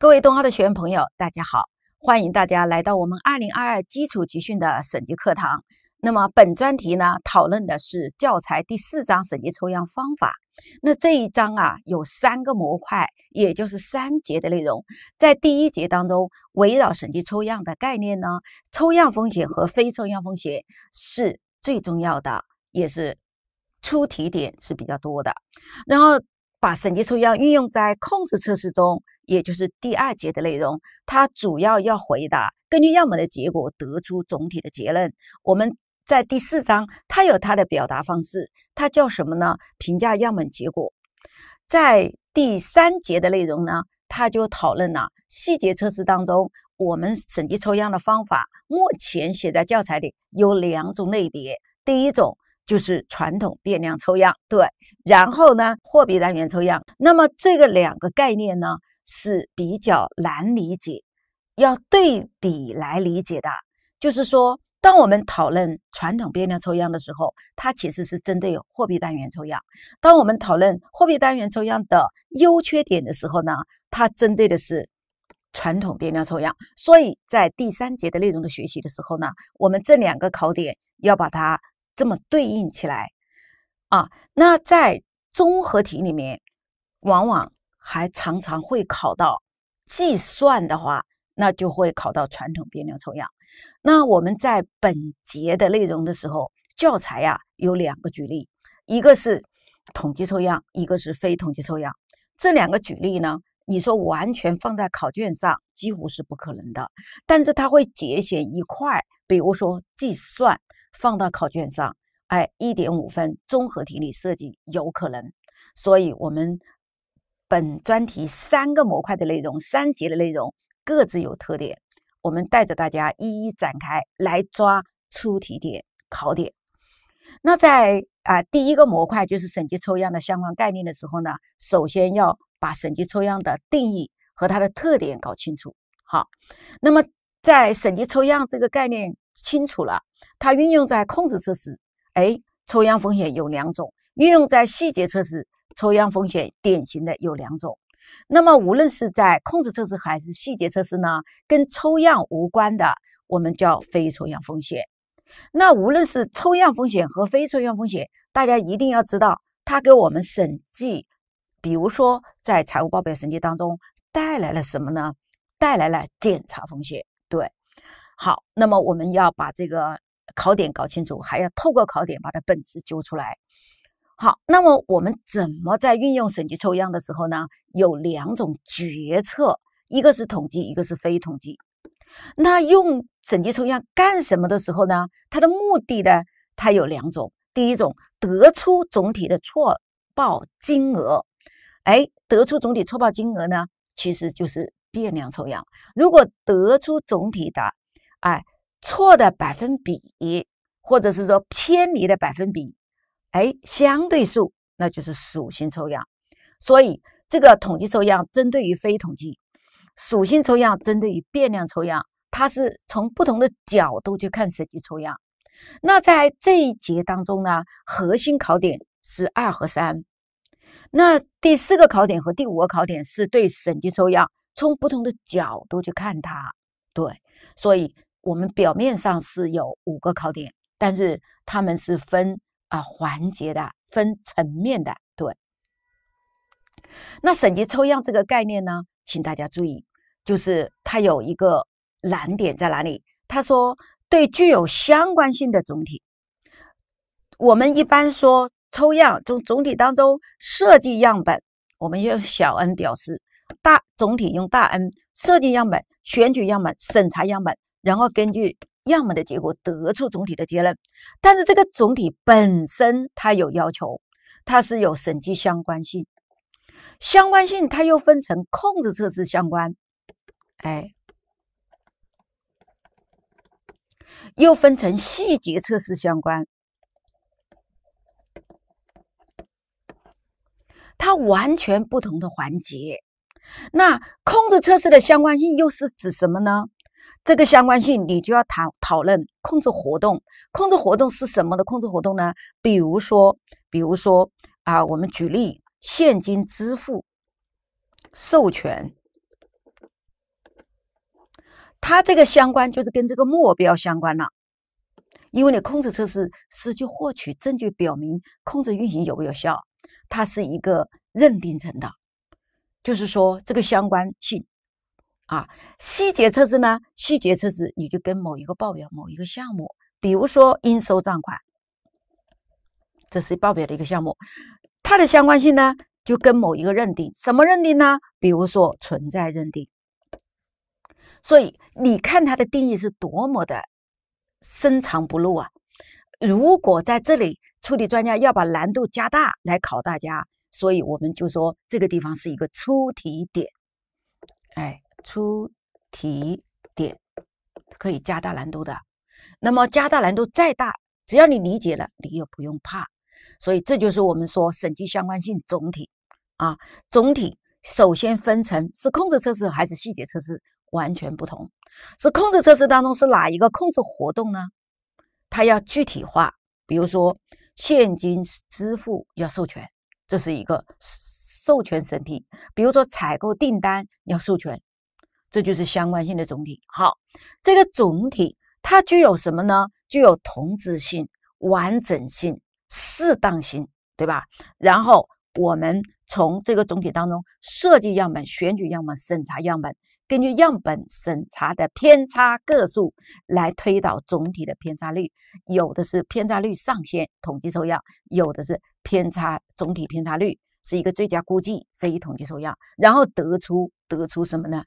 各位东奥的学员朋友，大家好！欢迎大家来到我们二零二二基础集训的审计课堂。那么本专题呢，讨论的是教材第四章审计抽样方法。那这一章啊，有三个模块，也就是三节的内容。在第一节当中，围绕审计抽样的概念呢，抽样风险和非抽样风险是最重要的，也是出题点是比较多的。然后把审计抽样运用在控制测试中。也就是第二节的内容，它主要要回答根据样本的结果得出总体的结论。我们在第四章，它有它的表达方式，它叫什么呢？评价样本结果。在第三节的内容呢，它就讨论了细节测试当中我们审计抽样的方法。目前写在教材里有两种类别，第一种就是传统变量抽样，对，然后呢货币单元抽样。那么这个两个概念呢？是比较难理解，要对比来理解的。就是说，当我们讨论传统变量抽样的时候，它其实是针对货币单元抽样；当我们讨论货币单元抽样的优缺点的时候呢，它针对的是传统变量抽样。所以在第三节的内容的学习的时候呢，我们这两个考点要把它这么对应起来啊。那在综合题里面，往往。还常常会考到计算的话，那就会考到传统变量抽样。那我们在本节的内容的时候，教材呀有两个举例，一个是统计抽样，一个是非统计抽样。这两个举例呢，你说完全放在考卷上几乎是不可能的，但是它会节选一块，比如说计算放到考卷上，哎，一点五分综合题里设计有可能，所以我们。本专题三个模块的内容，三节的内容各自有特点，我们带着大家一一展开来抓出题点、考点。那在啊，第一个模块就是审计抽样的相关概念的时候呢，首先要把审计抽样的定义和它的特点搞清楚。好，那么在审计抽样这个概念清楚了，它运用在控制测试，哎，抽样风险有两种，运用在细节测试。抽样风险典型的有两种，那么无论是在控制测试还是细节测试呢，跟抽样无关的，我们叫非抽样风险。那无论是抽样风险和非抽样风险，大家一定要知道它给我们审计，比如说在财务报表审计当中带来了什么呢？带来了检查风险。对，好，那么我们要把这个考点搞清楚，还要透过考点把它本质揪出来。好，那么我们怎么在运用审计抽样的时候呢？有两种决策，一个是统计，一个是非统计。那用审计抽样干什么的时候呢？它的目的呢，它有两种。第一种，得出总体的错报金额。哎，得出总体错报金额呢，其实就是变量抽样。如果得出总体的哎错的百分比，或者是说偏离的百分比。哎，相对数那就是属性抽样，所以这个统计抽样针对于非统计属性抽样，针对于变量抽样，它是从不同的角度去看审计抽样。那在这一节当中呢，核心考点是二和三，那第四个考点和第五个考点是对审计抽样从不同的角度去看它，对，所以我们表面上是有五个考点，但是他们是分。啊，环节的分层面的对。那省级抽样这个概念呢，请大家注意，就是它有一个难点在哪里？他说，对具有相关性的总体，我们一般说抽样从总体当中设计样本，我们用小 n 表示，大总体用大 N，设计样本、选取样本、审查样本，然后根据。样本的结果得出总体的结论，但是这个总体本身它有要求，它是有审计相关性，相关性它又分成控制测试相关，哎，又分成细节测试相关，它完全不同的环节。那控制测试的相关性又是指什么呢？这个相关性，你就要谈讨论控制活动。控制活动是什么的控制活动呢？比如说，比如说啊，我们举例现金支付授权，它这个相关就是跟这个目标相关了。因为你控制测试是去获取证据，表明控制运行有不有效，它是一个认定层的，就是说这个相关性。啊，细节测试呢？细节测试，你就跟某一个报表、某一个项目，比如说应收账款，这是报表的一个项目，它的相关性呢，就跟某一个认定，什么认定呢？比如说存在认定。所以你看它的定义是多么的深藏不露啊！如果在这里出题专家要把难度加大来考大家，所以我们就说这个地方是一个出题点，哎。出题点可以加大难度的，那么加大难度再大，只要你理解了，你又不用怕。所以这就是我们说审计相关性总体啊，总体首先分成是控制测试还是细节测试，完全不同。是控制测试当中是哪一个控制活动呢？它要具体化，比如说现金支付要授权，这是一个授权审批；比如说采购订单要授权。这就是相关性的总体。好，这个总体它具有什么呢？具有同质性、完整性、适当性，对吧？然后我们从这个总体当中设计样本、选举样本、审查样本，根据样本审查的偏差个数来推导总体的偏差率。有的是偏差率上限统计抽样，有的是偏差总体偏差率是一个最佳估计非统计抽样。然后得出得出什么呢？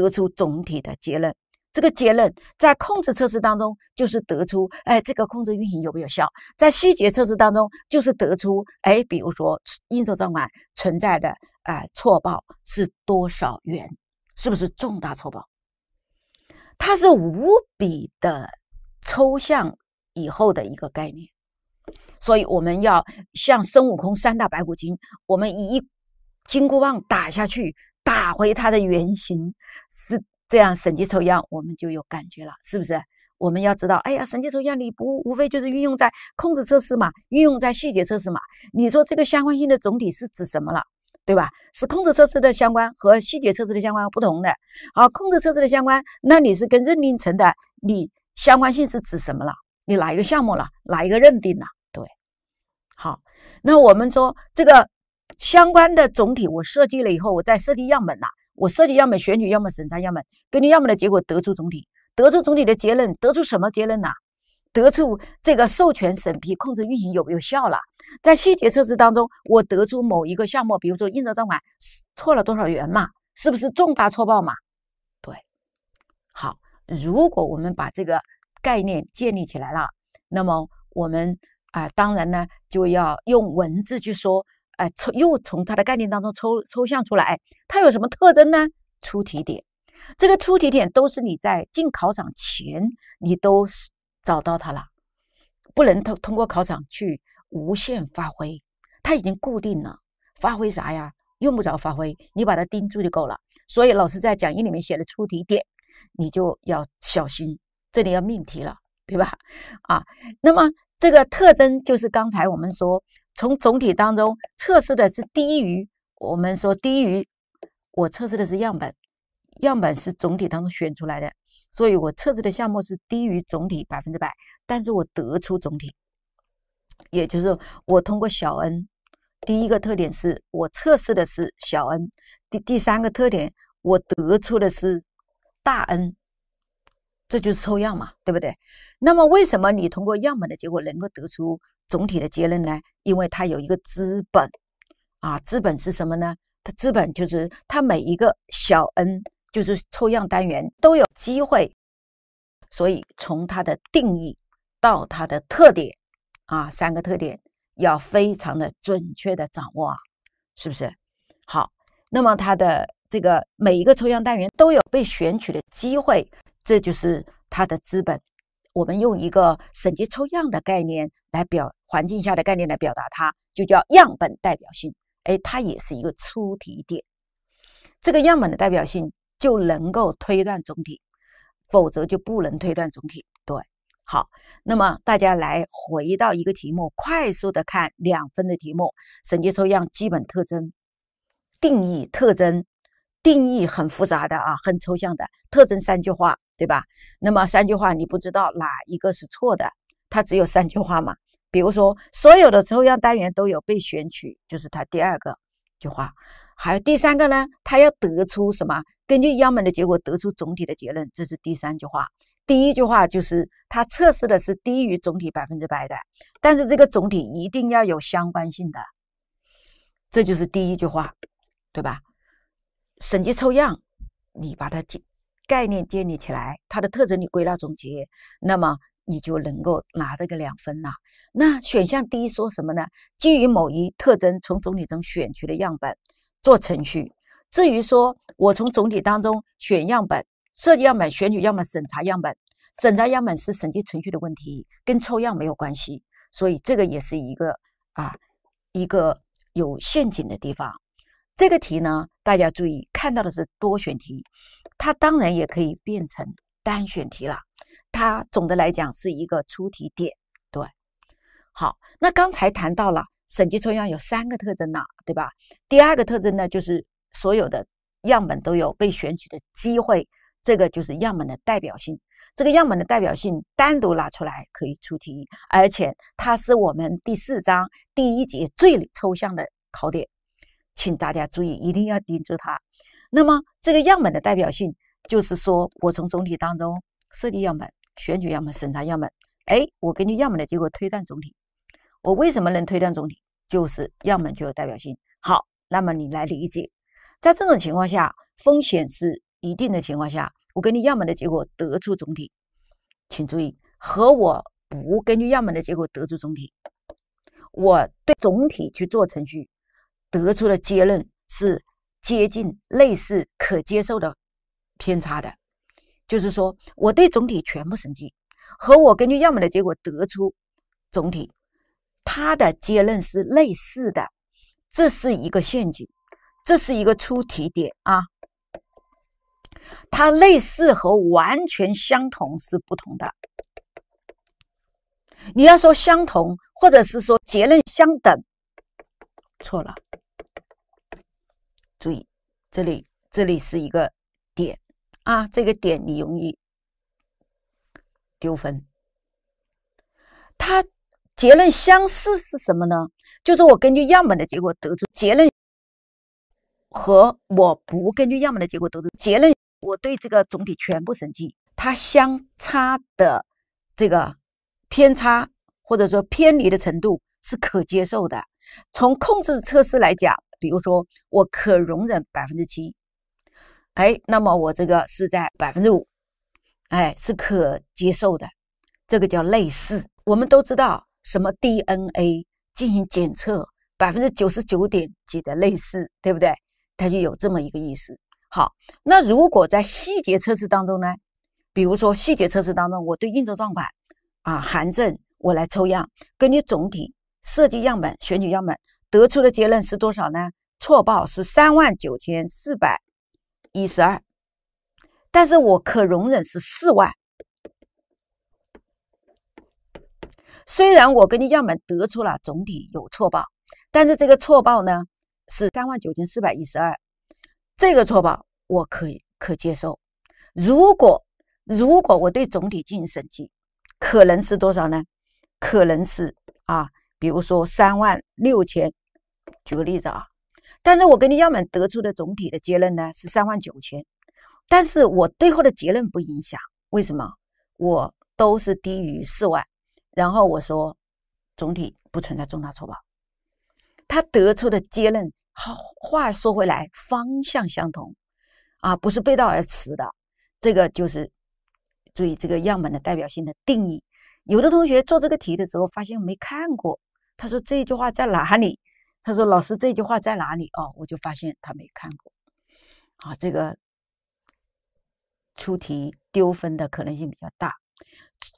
得出总体的结论，这个结论在控制测试当中就是得出，哎，这个控制运行有没有效？在细节测试当中就是得出，哎，比如说应酬账款存在的啊错报是多少元，是不是重大错报？它是无比的抽象以后的一个概念，所以我们要像孙悟空三大白骨精，我们一金箍棒打下去，打回它的原形。是这样，审计抽样我们就有感觉了，是不是？我们要知道，哎呀，审计抽样你不无非就是运用在控制测试嘛，运用在细节测试嘛。你说这个相关性的总体是指什么了，对吧？是控制测试的相关和细节测试的相关不同的。好，控制测试的相关，那你是跟认定层的你相关性是指什么了？你哪一个项目了？哪一个认定了？对，好，那我们说这个相关的总体我设计了以后，我再设计样本了。我设计样本，选取样本、审查样本，根据样本的结果得出总体，得出总体的结论，得出什么结论呢？得出这个授权审批控制运行有没有效了？在细节测试当中，我得出某一个项目，比如说应收账款错了多少元嘛？是不是重大错报嘛？对，好，如果我们把这个概念建立起来了，那么我们啊，当然呢就要用文字去说。哎，抽又从它的概念当中抽抽象出来，它有什么特征呢？出题点，这个出题点都是你在进考场前你都找到它了，不能通通过考场去无限发挥，它已经固定了，发挥啥呀？用不着发挥，你把它盯住就够了。所以老师在讲义里面写的出题点，你就要小心，这里要命题了，对吧？啊，那么这个特征就是刚才我们说。从总体当中测试的是低于我们说低于我测试的是样本，样本是总体当中选出来的，所以我测试的项目是低于总体百分之百，但是我得出总体，也就是我通过小 n，第一个特点是我测试的是小 n，第第三个特点我得出的是大 n，这就是抽样嘛，对不对？那么为什么你通过样本的结果能够得出？总体的结论呢？因为它有一个资本啊，资本是什么呢？它资本就是它每一个小 n 就是抽样单元都有机会，所以从它的定义到它的特点啊，三个特点要非常的准确的掌握啊，是不是？好，那么它的这个每一个抽样单元都有被选取的机会，这就是它的资本。我们用一个审计抽样的概念来表环境下的概念来表达它，就叫样本代表性。哎，它也是一个出题点。这个样本的代表性就能够推断总体，否则就不能推断总体。对，好，那么大家来回到一个题目，快速的看两分的题目：审计抽样基本特征、定义、特征。定义很复杂的啊，很抽象的特征，三句话。对吧？那么三句话，你不知道哪一个是错的，它只有三句话嘛？比如说，所有的抽样单元都有被选取，就是它第二个句话。还有第三个呢？它要得出什么？根据样本的结果得出总体的结论，这是第三句话。第一句话就是它测试的是低于总体百分之百的，但是这个总体一定要有相关性的，这就是第一句话，对吧？审计抽样，你把它记。概念建立起来，它的特征你归纳总结，那么你就能够拿这个两分了。那选项第一说什么呢？基于某一特征从总体中选取的样本做程序。至于说我从总体当中选样本，设计样本、选取样本、审查样本，审查样本是审计程序的问题，跟抽样没有关系。所以这个也是一个啊，一个有陷阱的地方。这个题呢，大家注意看到的是多选题，它当然也可以变成单选题了。它总的来讲是一个出题点，对。好，那刚才谈到了审计抽样有三个特征呢，对吧？第二个特征呢，就是所有的样本都有被选取的机会，这个就是样本的代表性。这个样本的代表性单独拿出来可以出题，而且它是我们第四章第一节最抽象的考点。请大家注意，一定要盯住它。那么，这个样本的代表性就是说，我从总体当中设计样本、选举样本、审查样本，哎，我根据样本的结果推断总体。我为什么能推断总体？就是样本具有代表性。好，那么你来理解，在这种情况下，风险是一定的情况下，我根据样本的结果得出总体。请注意，和我不根据样本的结果得出总体，我对总体去做程序。得出的结论是接近类似可接受的偏差的，就是说，我对总体全部审计和我根据样本的结果得出总体，它的结论是类似的，这是一个陷阱，这是一个出题点啊。它类似和完全相同是不同的，你要说相同，或者是说结论相等。错了，注意这里，这里是一个点啊，这个点你容易丢分。它结论相似是什么呢？就是我根据样本的结果得出结论，和我不根据样本的结果得出结论，我对这个总体全部审计，它相差的这个偏差或者说偏离的程度是可接受的。从控制测试来讲，比如说我可容忍百分之七，哎，那么我这个是在百分之五，哎，是可接受的，这个叫类似。我们都知道什么 DNA 进行检测，百分之九十九点几的类似，对不对？它就有这么一个意思。好，那如果在细节测试当中呢？比如说细节测试当中，我对应收状款啊、寒症，我来抽样，根据总体。设计样本、选举样本得出的结论是多少呢？错报是三万九千四百一十二，但是我可容忍是四万。虽然我根据样本得出了总体有错报，但是这个错报呢是三万九千四百一十二，这个错报我可以可接受。如果如果我对总体进行审计，可能是多少呢？可能是啊。比如说三万六千，举个例子啊，但是我根据样本得出的总体的结论呢是三万九千，但是我最后的结论不影响，为什么？我都是低于四万，然后我说总体不存在重大错报，他得出的结论好，话说回来，方向相同啊，不是背道而驰的，这个就是注意这个样本的代表性的定义。有的同学做这个题的时候发现没看过。他说这句话在哪里？他说老师这句话在哪里？哦，我就发现他没看过。好，这个出题丢分的可能性比较大。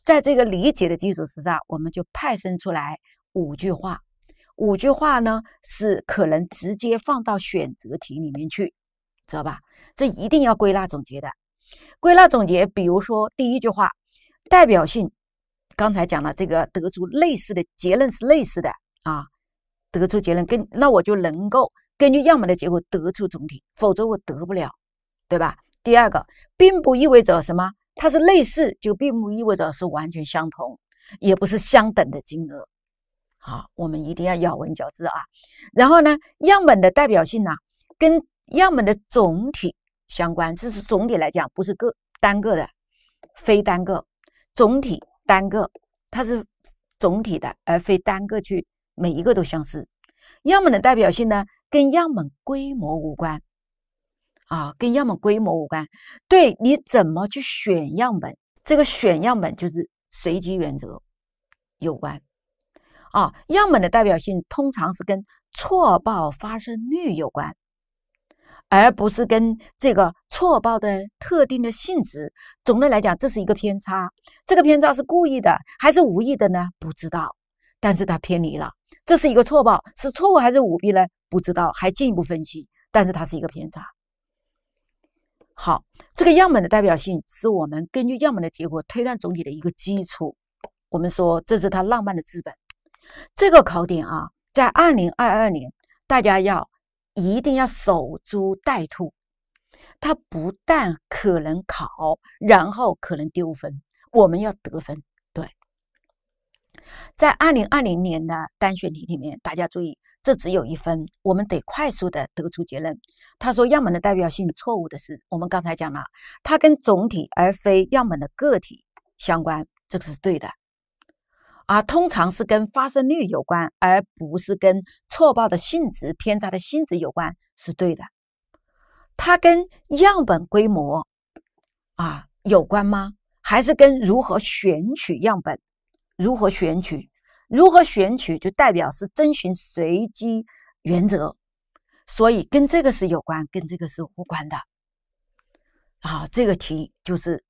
在这个理解的基础之上，我们就派生出来五句话。五句话呢是可能直接放到选择题里面去，知道吧？这一定要归纳总结的。归纳总结，比如说第一句话，代表性。刚才讲了，这个得出类似的结论是类似的啊，得出结论跟那我就能够根据样本的结果得出总体，否则我得不了，对吧？第二个，并不意味着什么，它是类似，就并不意味着是完全相同，也不是相等的金额。好，我们一定要咬文嚼字啊。然后呢，样本的代表性呢，跟样本的总体相关，这是总体来讲，不是个单个的，非单个总体。单个，它是总体的，而非单个去每一个都相似。样本的代表性呢，跟样本规模无关啊，跟样本规模无关。对你怎么去选样本，这个选样本就是随机原则有关啊。样本的代表性通常是跟错报发生率有关。而不是跟这个错报的特定的性质，总的来讲，这是一个偏差。这个偏差是故意的还是无意的呢？不知道，但是它偏离了，这是一个错报，是错误还是舞弊呢？不知道，还进一步分析，但是它是一个偏差。好，这个样本的代表性是我们根据样本的结果推断总体的一个基础。我们说这是它浪漫的资本。这个考点啊，在二零二二年，大家要。一定要守株待兔，它不但可能考，然后可能丢分，我们要得分。对，在二零二零年的单选题里面，大家注意，这只有一分，我们得快速的得出结论。他说样本的代表性错误的是，我们刚才讲了，它跟总体而非样本的个体相关，这个是对的。啊，通常是跟发生率有关，而不是跟错报的性质、偏差的性质有关，是对的。它跟样本规模啊有关吗？还是跟如何选取样本、如何选取、如何选取就代表是遵循随机原则？所以跟这个是有关，跟这个是无关的。啊，这个题就是。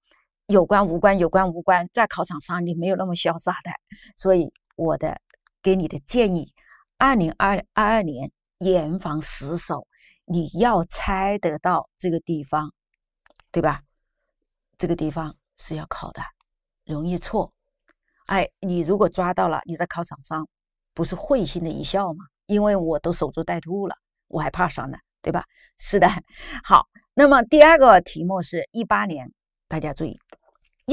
有关无关，有关无关，在考场上你没有那么潇洒的，所以我的给你的建议，二零二二二年严防死守，你要猜得到这个地方，对吧？这个地方是要考的，容易错。哎，你如果抓到了，你在考场上不是会心的一笑吗？因为我都守株待兔了，我还怕啥呢？对吧？是的，好。那么第二个题目是一八年，大家注意。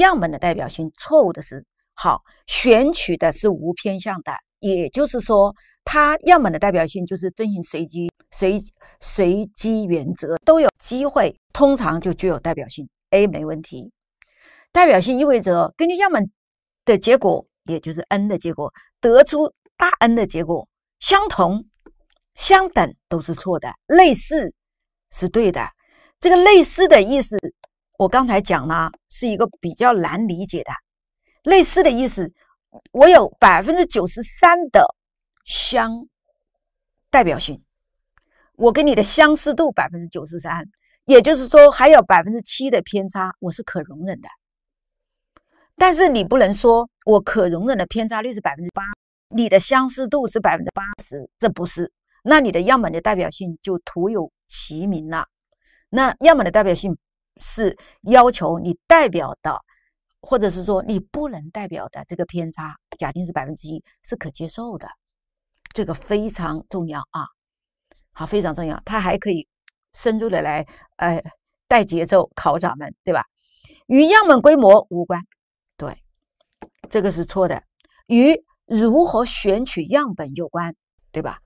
样本的代表性错误的是好选取的是无偏向的，也就是说，它样本的代表性就是遵循随机随随机原则，都有机会，通常就具有代表性。A 没问题，代表性意味着根据样本的结果，也就是 n 的结果，得出大 N 的结果相同、相等都是错的，类似是对的。这个类似的意思。我刚才讲了，是一个比较难理解的类似的意思。我有百分之九十三的相代表性，我跟你的相似度百分之九十三，也就是说还有百分之七的偏差，我是可容忍的。但是你不能说我可容忍的偏差率是百分之八，你的相似度是百分之八十，这不是？那你的样本的代表性就徒有其名了。那样本的代表性。是要求你代表的，或者是说你不能代表的这个偏差，假定是百分之一，是可接受的，这个非常重要啊。好，非常重要。它还可以深入的来，呃，带节奏考咱们，对吧？与样本规模无关，对，这个是错的。与如何选取样本有关，对吧？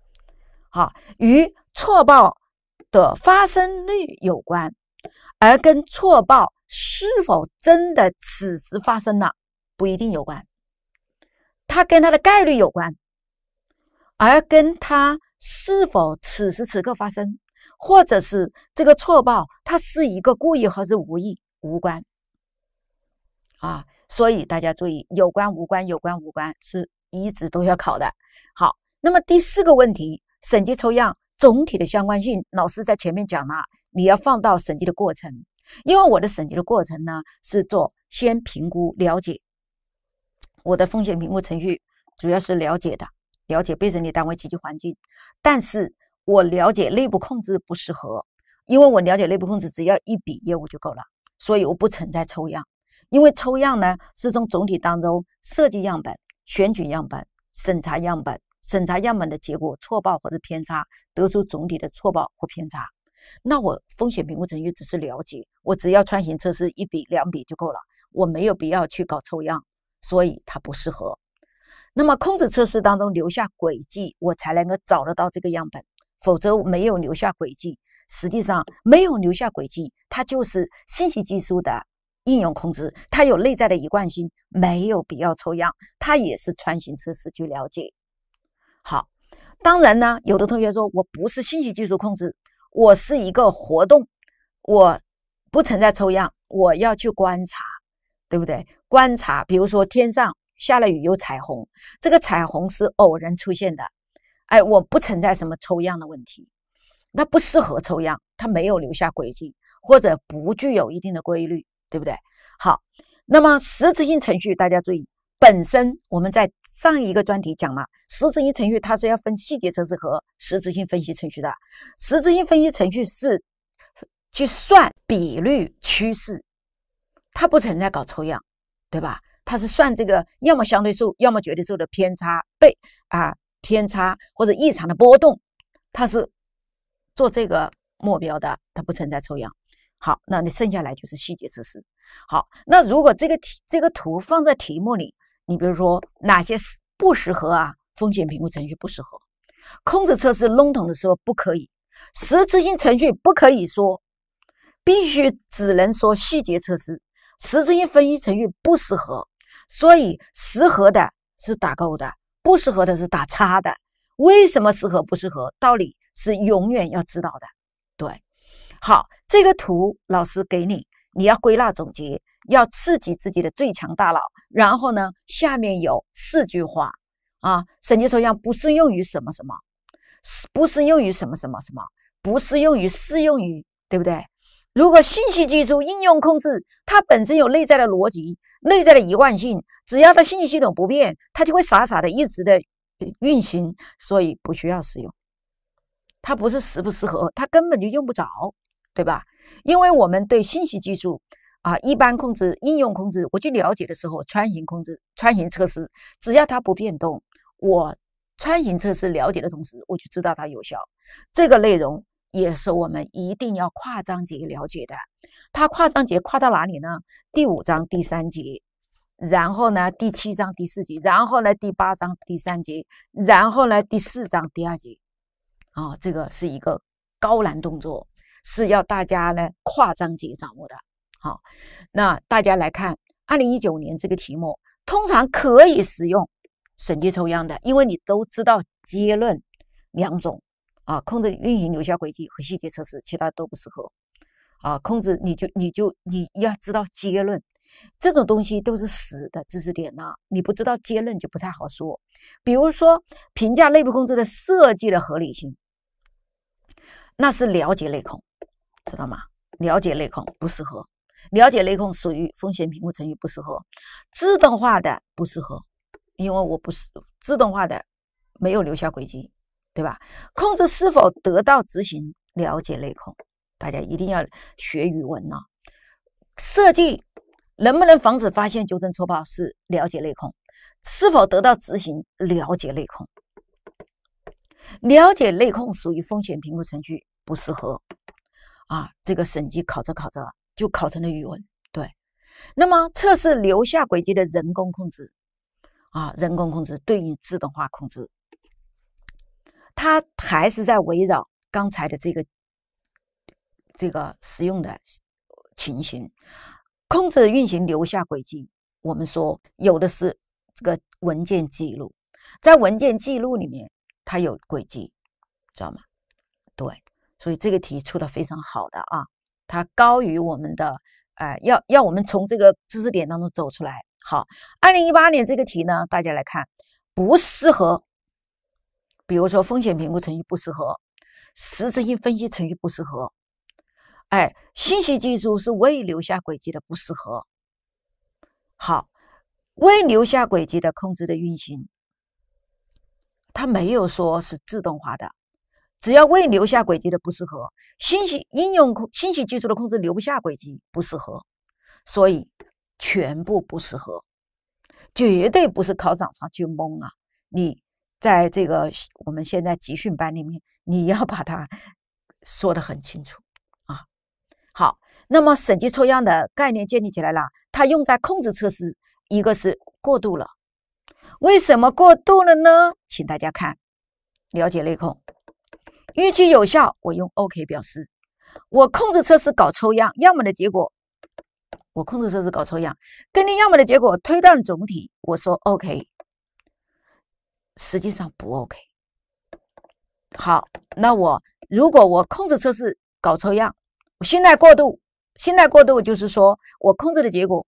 好，与错报的发生率有关。而跟错报是否真的此时发生了不一定有关，它跟它的概率有关，而跟它是否此时此刻发生，或者是这个错报它是一个故意还是无意无关啊。所以大家注意，有关无关有关无关是一直都要考的。好，那么第四个问题，审计抽样总体的相关性，老师在前面讲了。你要放到审计的过程，因为我的审计的过程呢是做先评估了解，我的风险评估程序主要是了解的，了解被审计单位及其环境，但是我了解内部控制不适合，因为我了解内部控制只要一笔业务就够了，所以我不存在抽样，因为抽样呢是从总体当中设计样本、选取样本、审查样本，审查样本的结果错报或者偏差，得出总体的错报或偏差。那我风险评估程序只是了解，我只要穿行测试一笔两笔就够了，我没有必要去搞抽样，所以它不适合。那么控制测试当中留下轨迹，我才能够找得到这个样本，否则没有留下轨迹。实际上没有留下轨迹，它就是信息技术的应用控制，它有内在的一贯性，没有必要抽样，它也是穿行测试去了解。好，当然呢，有的同学说我不是信息技术控制。我是一个活动，我不存在抽样，我要去观察，对不对？观察，比如说天上下了雨有彩虹，这个彩虹是偶然出现的，哎，我不存在什么抽样的问题，那不适合抽样，它没有留下轨迹或者不具有一定的规律，对不对？好，那么实质性程序，大家注意，本身我们在。上一个专题讲了实质性程序，它是要分细节测试和实质性分析程序的。实质性分析程序是去算比率趋势，它不存在搞抽样，对吧？它是算这个要么相对数，要么绝对数的偏差倍啊偏差或者异常的波动，它是做这个目标的，它不存在抽样。好，那你剩下来就是细节测试。好，那如果这个题这个图放在题目里。你比如说哪些不适合啊？风险评估程序不适合，控制测试笼统的时候不可以，实质性程序不可以说，必须只能说细节测试。实质性分析程序不适合，所以适合的是打勾的，不适合的是打叉的。为什么适合不适合？道理是永远要知道的。对，好，这个图老师给你，你要归纳总结。要刺激自己的最强大脑，然后呢，下面有四句话啊，审计抽象不适用于什么什么，不适用于什么什么什么，不适用于适用于，对不对？如果信息技术应用控制，它本身有内在的逻辑，内在的一贯性，只要它信息系统不变，它就会傻傻的一直的运行，所以不需要使用，它不是适不适合，它根本就用不着，对吧？因为我们对信息技术。啊，一般控制、应用控制，我去了解的时候，穿行控制、穿行测试，只要它不变动，我穿行测试了解的同时，我就知道它有效。这个内容也是我们一定要跨章节了解的。它跨章节跨到哪里呢？第五章第三节，然后呢，第七章第四节，然后呢，第八章第三节，然后呢，第四章第二节。啊，这个是一个高难动作，是要大家呢跨章节掌握的。好，那大家来看二零一九年这个题目，通常可以使用审计抽样的，因为你都知道结论两种啊，控制运行流下轨迹和细节测试，其他都不适合啊。控制你就你就你要知道结论，这种东西都是死的知识点呐，你不知道结论就不太好说。比如说评价内部控制的设计的合理性，那是了解内控，知道吗？了解内控不适合。了解内控属于风险评估程序不适合，自动化的不适合，因为我不是自动化的，没有留下轨迹，对吧？控制是否得到执行？了解内控，大家一定要学语文了。设计能不能防止发现纠正错报是了解内控，是否得到执行？了解内控。了解内控属于风险评估程序不适合，啊，这个审计考着考着。就考成了语文，对。那么测试留下轨迹的人工控制啊，人工控制对应自动化控制，它还是在围绕刚才的这个这个使用的情形，控制运行留下轨迹。我们说有的是这个文件记录，在文件记录里面它有轨迹，知道吗？对，所以这个题出的非常好的啊。它高于我们的，呃，要要我们从这个知识点当中走出来。好，二零一八年这个题呢，大家来看，不适合，比如说风险评估程序不适合，实质性分析程序不适合，哎，信息技术是未留下轨迹的不适合。好，未留下轨迹的控制的运行，它没有说是自动化的，只要未留下轨迹的不适合。信息应用控信息技术的控制留不下轨迹，不适合，所以全部不适合，绝对不是考场上去蒙啊！你在这个我们现在集训班里面，你要把它说的很清楚啊。好，那么审计抽样的概念建立起来了，它用在控制测试，一个是过度了，为什么过度了呢？请大家看，了解内控。预期有效，我用 OK 表示。我控制测试搞抽样，样本的结果，我控制测试搞抽样，根据样本的结果推断总体，我说 OK，实际上不 OK。好，那我如果我控制测试搞抽样，信赖过度，信赖过度就是说我控制的结果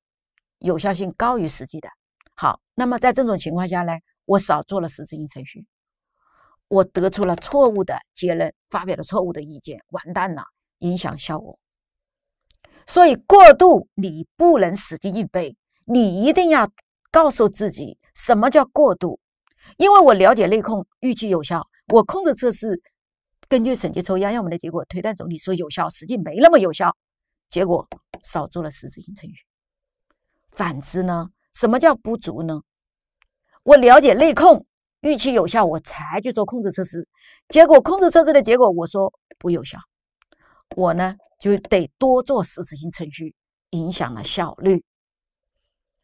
有效性高于实际的。好，那么在这种情况下呢，我少做了实质性程序。我得出了错误的结论，发表了错误的意见，完蛋了，影响效果。所以过度，你不能死记硬背，你一定要告诉自己什么叫过度。因为我了解内控预期有效，我控制测试根据审计抽样样本的结果推断总体说有效，实际没那么有效，结果少做了实质性程序。反之呢？什么叫不足呢？我了解内控。预期有效，我才去做控制测试，结果控制测试的结果我说不有效，我呢就得多做实质性程序，影响了效率。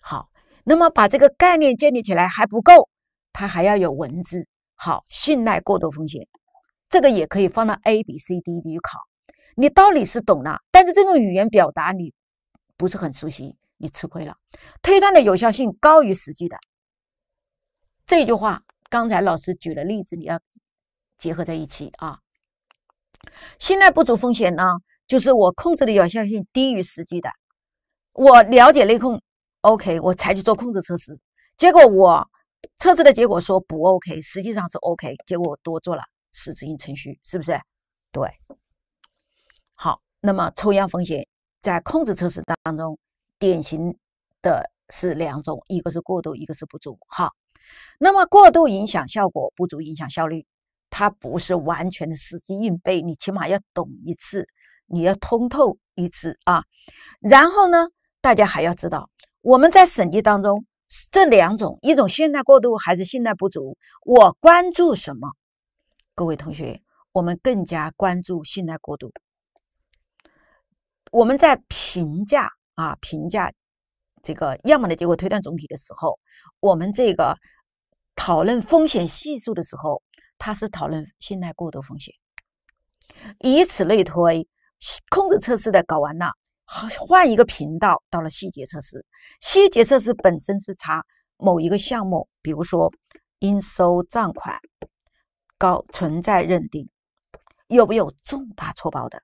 好，那么把这个概念建立起来还不够，它还要有文字。好，信赖过度风险，这个也可以放到 A、B、C、D 里考。你道理是懂了，但是这种语言表达你不是很熟悉，你吃亏了。推断的有效性高于实际的这句话。刚才老师举了例子，你要结合在一起啊。信赖不足风险呢，就是我控制的有效性低于实际的。我了解内控，OK，我才去做控制测试，结果我测试的结果说不 OK，实际上是 OK，结果我多做了实质性程序，是不是？对。好，那么抽样风险在控制测试当中，典型的是两种，一个是过度，一个是不足，好，那么过度影响效果不足影响效率，它不是完全的死记硬背，你起码要懂一次，你要通透一次啊。然后呢，大家还要知道我们在审计当中这两种，一种信贷过度还是信贷不足，我关注什么？各位同学，我们更加关注信贷过度。我们在评价啊评价这个样本的结果推断总体的时候，我们这个。讨论风险系数的时候，它是讨论信贷过度风险。以此类推，控制测试的搞完了，换一个频道，到了细节测试。细节测试本身是查某一个项目，比如说应收账款高存在认定，有没有重大错报的。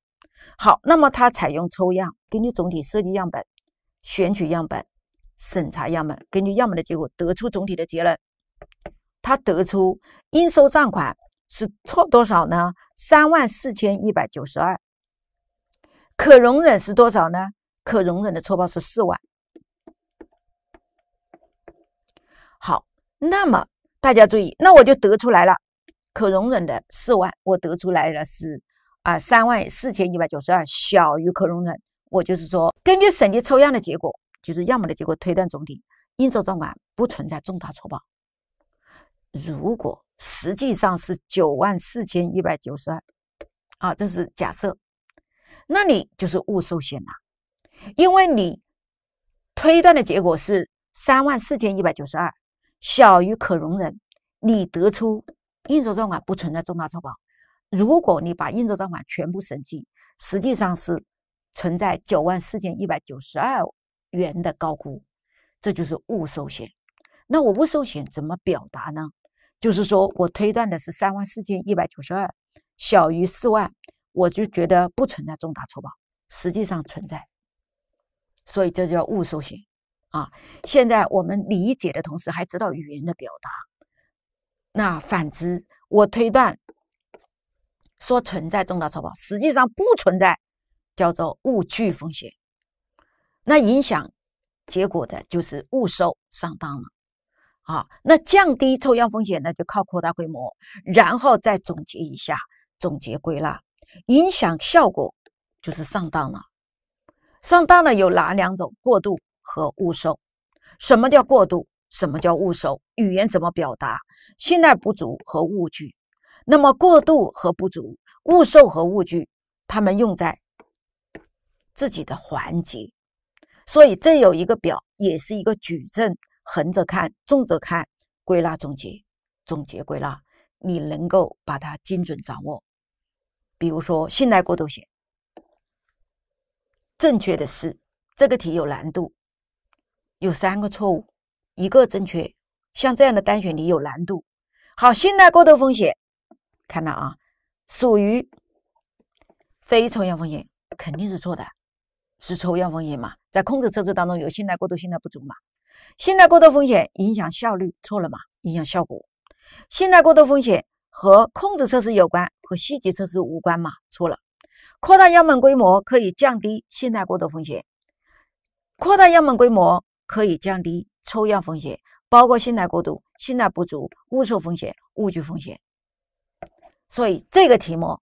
好，那么它采用抽样，根据总体设计样本，选取样本，审查样本，根据样本的结果得出总体的结论。他得出应收账款是错多少呢？三万四千一百九十二，可容忍是多少呢？可容忍的错报是四万。好，那么大家注意，那我就得出来了，可容忍的四万，我得出来了是啊，三万四千一百九十二小于可容忍，我就是说，根据审计抽样的结果，就是样本的结果推断总体，应收账款不存在重大错报。如果实际上是九万四千一百九十二啊，这是假设，那你就是误收险了，因为你推断的结果是三万四千一百九十二小于可容忍，你得出应收账款不存在重大错报。如果你把应收账款全部审计，实际上是存在九万四千一百九十二元的高估，这就是误收险。那我误收险怎么表达呢？就是说，我推断的是三万四千一百九十二小于四万，我就觉得不存在重大错报。实际上存在，所以这叫误收型啊。现在我们理解的同时，还知道语言的表达。那反之，我推断说存在重大错报，实际上不存在，叫做误具风险。那影响结果的就是误收上当了。啊，那降低抽样风险呢，就靠扩大规模，然后再总结一下，总结归纳影响效果，就是上当了。上当了有哪两种？过度和误收。什么叫过度？什么叫误收？语言怎么表达？信赖不足和误据。那么过度和不足，误收和误据，他们用在自己的环节。所以这有一个表，也是一个矩阵。横着看，纵着看，归纳总结，总结归纳，你能够把它精准掌握。比如说，信贷过度险，正确的是这个题有难度，有三个错误，一个正确。像这样的单选题有难度。好，信贷过度风险，看到啊，属于非抽样风险，肯定是错的，是抽样风险嘛？在控制测试当中有信贷过度、信贷不足嘛？信贷过度风险影响效率，错了吗？影响效果。信贷过度风险和控制测试有关，和细节测试无关吗？错了。扩大样本规模可以降低信贷过度风险，扩大样本规模可以降低抽样风险，包括信贷过度、信贷不足、误收风险、误拒风险。所以这个题目，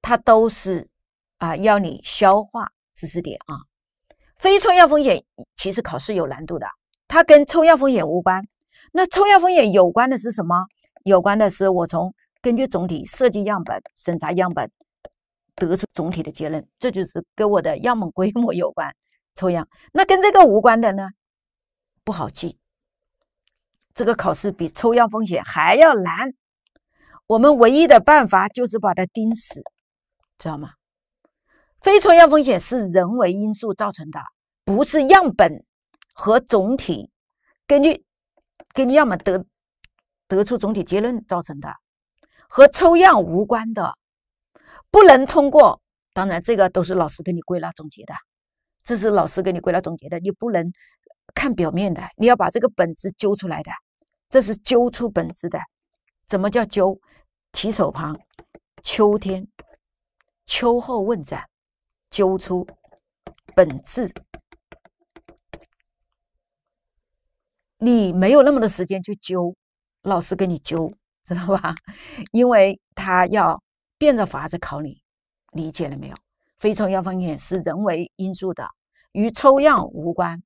它都是啊要你消化知识点啊。非抽样风险其实考试有难度的。它跟抽样风险无关，那抽样风险有关的是什么？有关的是我从根据总体设计样本、审查样本得出总体的结论，这就是跟我的样本规模有关。抽样那跟这个无关的呢？不好记。这个考试比抽样风险还要难。我们唯一的办法就是把它盯死，知道吗？非抽样风险是人为因素造成的，不是样本。和总体根据根据要么得得出总体结论造成的，和抽样无关的，不能通过。当然，这个都是老师给你归纳总结的，这是老师给你归纳总结的，你不能看表面的，你要把这个本质揪出来的，这是揪出本质的。怎么叫揪？提手旁，秋天，秋后问斩，揪出本质。你没有那么多时间去揪，老师给你揪，知道吧？因为他要变着法子考你，理解了没有？非抽样风险是人为因素的，与抽样无关，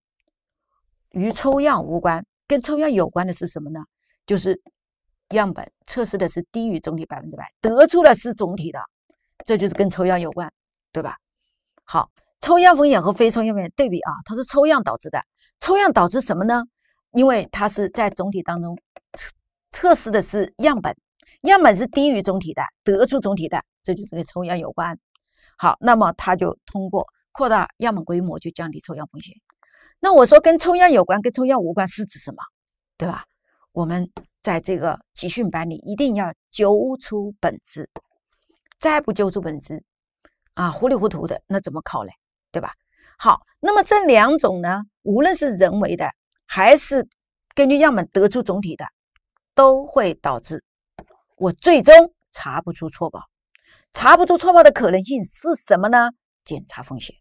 与抽样无关。跟抽样有关的是什么呢？就是样本测试的是低于总体百分之百，得出的是总体的，这就是跟抽样有关，对吧？好，抽样风险和非抽样风险对比啊，它是抽样导致的，抽样导致什么呢？因为它是在总体当中测测试的是样本，样本是低于总体的，得出总体的，这就是跟抽样有关。好，那么它就通过扩大样本规模就降低抽样风险。那我说跟抽样有关，跟抽样无关是指什么，对吧？我们在这个集训班里一定要揪出本质，再不揪出本质啊，糊里糊涂的那怎么考嘞，对吧？好，那么这两种呢，无论是人为的。还是根据样本得出总体的，都会导致我最终查不出错报，查不出错报的可能性是什么呢？检查风险。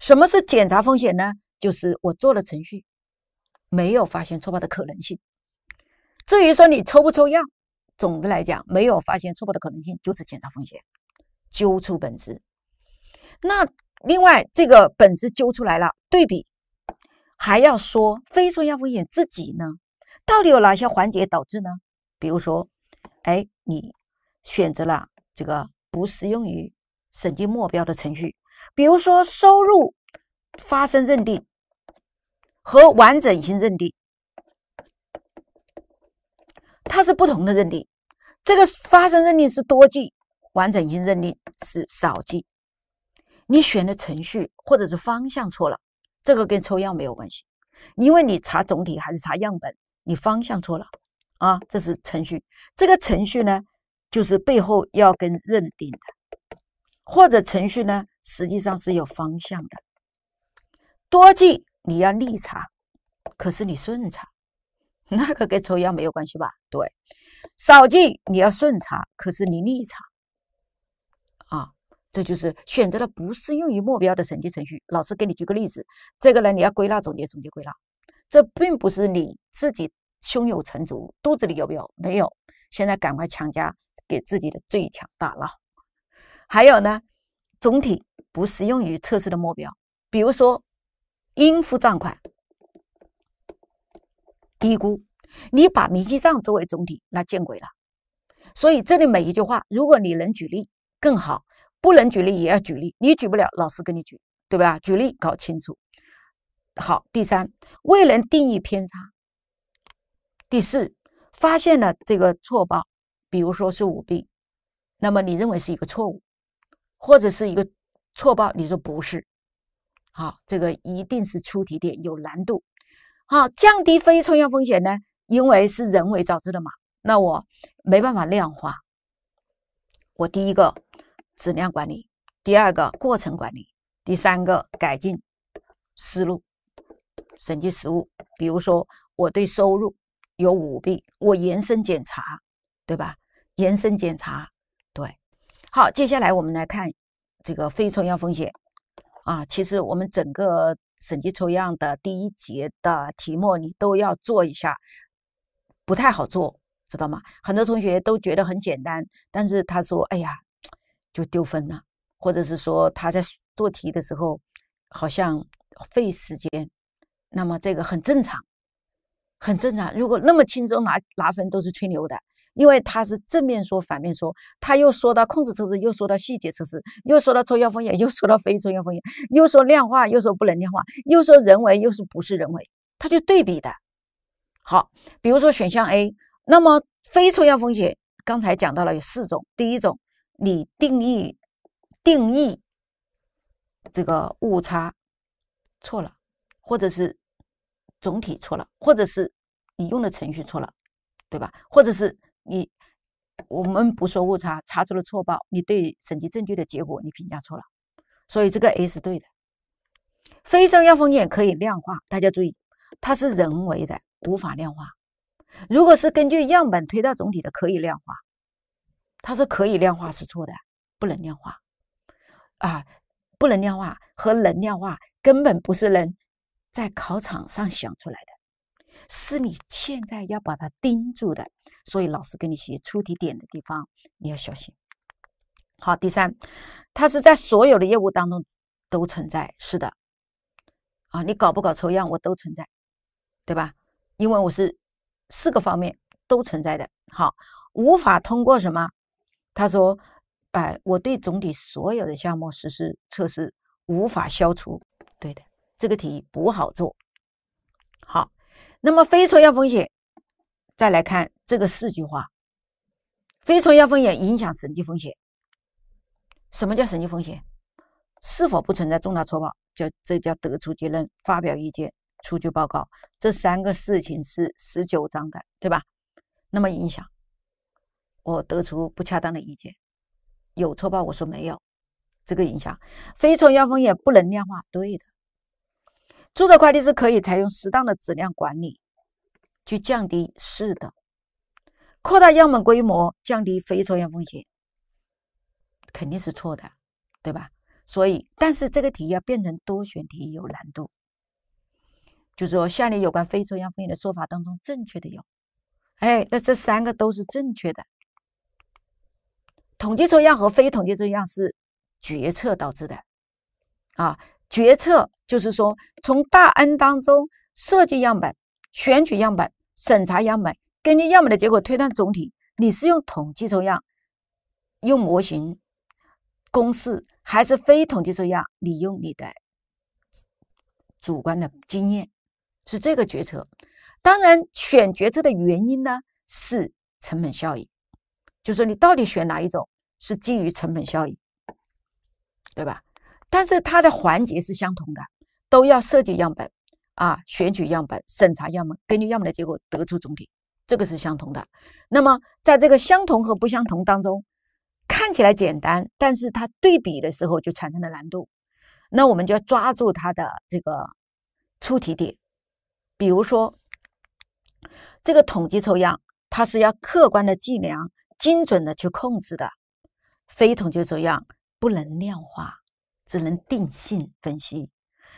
什么是检查风险呢？就是我做了程序，没有发现错报的可能性。至于说你抽不抽样，总的来讲，没有发现错报的可能性就是检查风险。揪出本质，那另外这个本质揪出来了，对比。还要说，非说要问眼自己呢？到底有哪些环节导致呢？比如说，哎，你选择了这个不适用于审计目标的程序，比如说收入发生认定和完整性认定，它是不同的认定。这个发生认定是多记，完整性认定是少记。你选的程序或者是方向错了。这个跟抽样没有关系，因为你查总体还是查样本，你方向错了啊！这是程序，这个程序呢，就是背后要跟认定的，或者程序呢，实际上是有方向的。多记你要逆查，可是你顺查，那个跟抽样没有关系吧？对，少记你要顺查，可是你逆查。这就是选择了不适用于目标的审计程序。老师给你举个例子，这个呢你要归纳总结，总结归纳。这并不是你自己胸有成竹，肚子里有没有？没有，现在赶快强加给自己的最强大脑。还有呢，总体不适用于测试的目标，比如说应付账款低估，你把明细账作为总体，那见鬼了。所以这里每一句话，如果你能举例更好。不能举例也要举例，你举不了，老师给你举，对吧？举例搞清楚。好，第三未能定义偏差。第四发现了这个错报，比如说是舞弊，那么你认为是一个错误，或者是一个错报，你说不是？好，这个一定是出题点有难度。好，降低非抽样风险呢？因为是人为导致的嘛，那我没办法量化。我第一个。质量管理，第二个过程管理，第三个改进思路，审计实务，比如说我对收入有舞弊，我延伸检查，对吧？延伸检查，对。好，接下来我们来看这个非抽样风险。啊，其实我们整个审计抽样的第一节的题目你都要做一下，不太好做，知道吗？很多同学都觉得很简单，但是他说，哎呀。就丢分了，或者是说他在做题的时候好像费时间，那么这个很正常，很正常。如果那么轻松拿拿分都是吹牛的。因为他是正面说，反面说，他又说到控制测试，又说到细节测试，又说到抽样风险，又说到非抽样风险，又说量化，又说不能量化，又说人为，又是不是人为，他就对比的。好，比如说选项 A，那么非抽样风险刚才讲到了有四种，第一种。你定义定义这个误差错了，或者是总体错了，或者是你用的程序错了，对吧？或者是你我们不说误差查出了错报，你对审计证据的结果你评价错了，所以这个 A 是对的。非重要风险可以量化，大家注意，它是人为的无法量化，如果是根据样本推到总体的可以量化。它是可以量化是错的，不能量化，啊，不能量化和能量化根本不是人，在考场上想出来的，是你现在要把它盯住的。所以老师给你写出题点的地方，你要小心。好，第三，它是在所有的业务当中都存在，是的，啊，你搞不搞抽样，我都存在，对吧？因为我是四个方面都存在的，好，无法通过什么？他说：“哎，我对总体所有的项目实施测试，无法消除。对的，这个题不好做。好，那么非抽样风险，再来看这个四句话。非抽样风险影响审计风险。什么叫审计风险？是否不存在重大错报？叫这叫得出结论、发表意见、出具报告，这三个事情是十九章的，对吧？那么影响。”我得出不恰当的意见，有错报？我说没有，这个影响非抽样风险不能量化，对的。注册会计师可以采用适当的质量管理，去降低是的，扩大样本规模，降低非抽样风险，肯定是错的，对吧？所以，但是这个题要变成多选题有难度。就说下列有关非抽样风险的说法当中，正确的有，哎，那这三个都是正确的。统计抽样和非统计抽样是决策导致的，啊，决策就是说从大 N 当中设计样本、选取样本、审查样本，根据样本的结果推断总体。你是用统计抽样，用模型公式，还是非统计抽样？你用你的主观的经验，是这个决策。当然，选决策的原因呢是成本效益，就是说你到底选哪一种。是基于成本效益，对吧？但是它的环节是相同的，都要设计样本啊，选取样本，审查样本，根据样本的结果得出总体，这个是相同的。那么在这个相同和不相同当中，看起来简单，但是它对比的时候就产生了难度。那我们就要抓住它的这个出题点，比如说这个统计抽样，它是要客观的计量、精准的去控制的。非统计抽样不能量化，只能定性分析；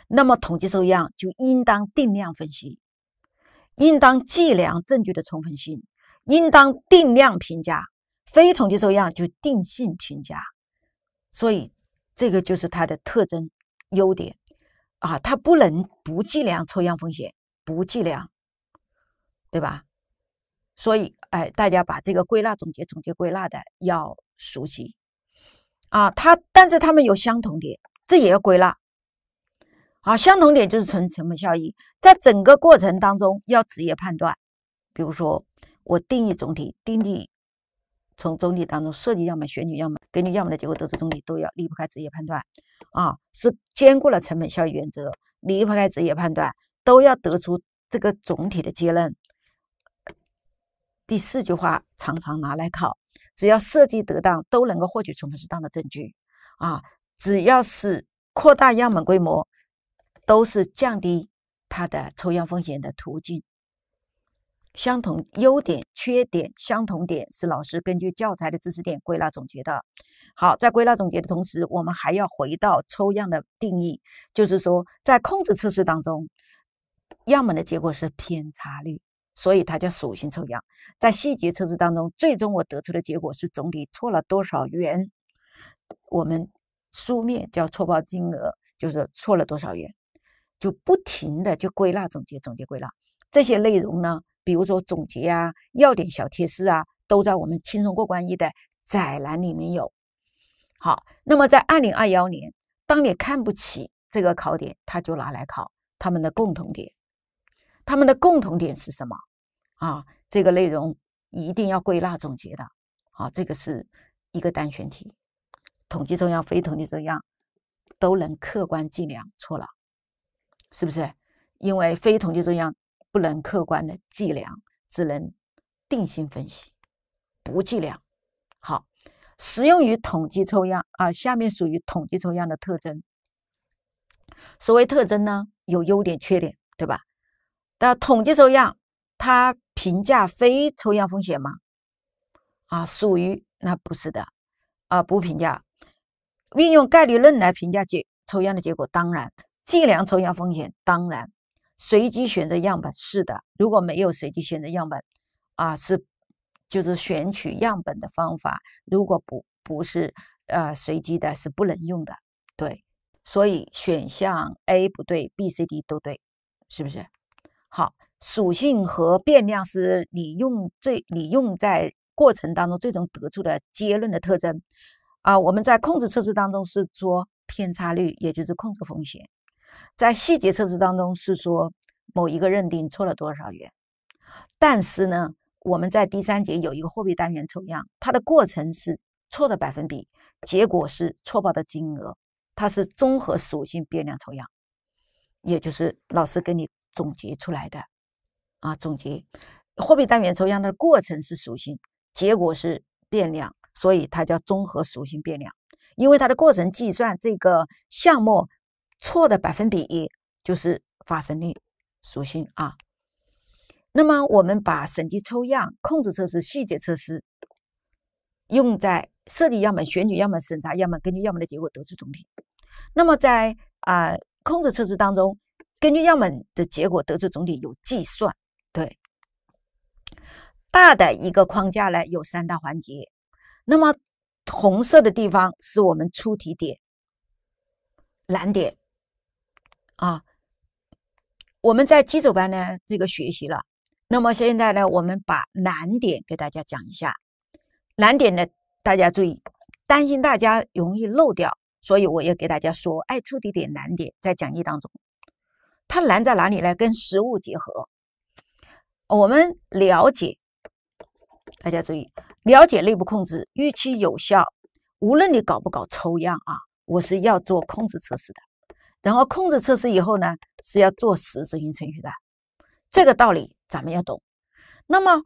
那么统计抽样就应当定量分析，应当计量证据的充分性，应当定量评价。非统计抽样就定性评价，所以这个就是它的特征优点啊，它不能不计量抽样风险，不计量，对吧？所以哎，大家把这个归纳总结、总结归纳的要熟悉。啊，它但是他们有相同点，这也要归纳。好，相同点就是成成本效益，在整个过程当中要职业判断。比如说，我定义总体，定义从总体当中设计样本、选取样本、根据样本的结果得出总体，都要离不开职业判断。啊，是兼顾了成本效益原则，离不开职业判断，都要得出这个总体的结论。第四句话常常拿来考。只要设计得当，都能够获取充分适当的证据，啊，只要是扩大样本规模，都是降低它的抽样风险的途径。相同优点、缺点、相同点是老师根据教材的知识点归纳总结的。好，在归纳总结的同时，我们还要回到抽样的定义，就是说，在控制测试当中，样本的结果是偏差率。所以它叫属性抽样，在细节测试当中，最终我得出的结果是总体错了多少元，我们书面叫错报金额，就是错了多少元，就不停的就归纳总结总结归纳这些内容呢，比如说总结啊、要点小贴士啊，都在我们轻松过关一的窄栏里面有。好，那么在二零二幺年，当你看不起这个考点，他就拿来考他们的共同点，他们的共同点是什么？啊，这个内容一定要归纳总结的。啊，这个是一个单选题，统计中央非统计中央都能客观计量，错了，是不是？因为非统计中央不能客观的计量，只能定性分析，不计量。好，适用于统计抽样啊。下面属于统计抽样的特征，所谓特征呢，有优点缺点，对吧？那统计抽样。他评价非抽样风险吗？啊，属于那不是的啊，不评价。运用概率论来评价结抽样的结果，当然计量抽样风险，当然随机选择样本是的。如果没有随机选择样本啊，是就是选取样本的方法，如果不不是呃随机的，是不能用的。对，所以选项 A 不对，B、C、D 都对，是不是？好。属性和变量是你用最你用在过程当中最终得出的结论的特征啊。我们在控制测试当中是说偏差率，也就是控制风险；在细节测试当中是说某一个认定错了多少元。但是呢，我们在第三节有一个货币单元抽样，它的过程是错的百分比，结果是错报的金额，它是综合属性变量抽样，也就是老师给你总结出来的。啊，总结货币单元抽样的过程是属性，结果是变量，所以它叫综合属性变量。因为它的过程计算这个项目错的百分比就是发生率属性啊。那么我们把审计抽样、控制测试、细节测试用在设计样本、选取样本、审查样本，根据样本的结果得出总体。那么在啊控制测试当中，根据样本的结果得出总体有计算。大的一个框架呢，有三大环节。那么红色的地方是我们出题点、难点啊。我们在基础班呢这个学习了，那么现在呢，我们把难点给大家讲一下。难点呢，大家注意，担心大家容易漏掉，所以我要给大家说，哎，出题点难点在讲义当中。它难在哪里呢？跟实物结合，我们了解。大家注意，了解内部控制预期有效，无论你搞不搞抽样啊，我是要做控制测试的。然后控制测试以后呢，是要做实质性程序的。这个道理咱们要懂。那么，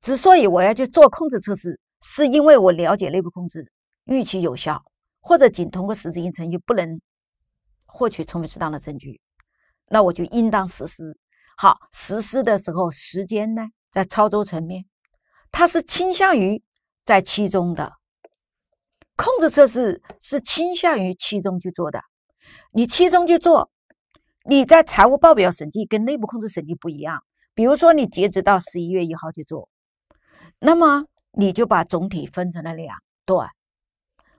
之所以我要去做控制测试，是因为我了解内部控制预期有效，或者仅通过实质性程序不能获取充分适当的证据，那我就应当实施。好，实施的时候时间呢，在操作层面。它是倾向于在期中的控制测试是倾向于期中去做的。你期中去做，你在财务报表审计跟内部控制审计不一样。比如说你截止到十一月一号去做，那么你就把总体分成了两段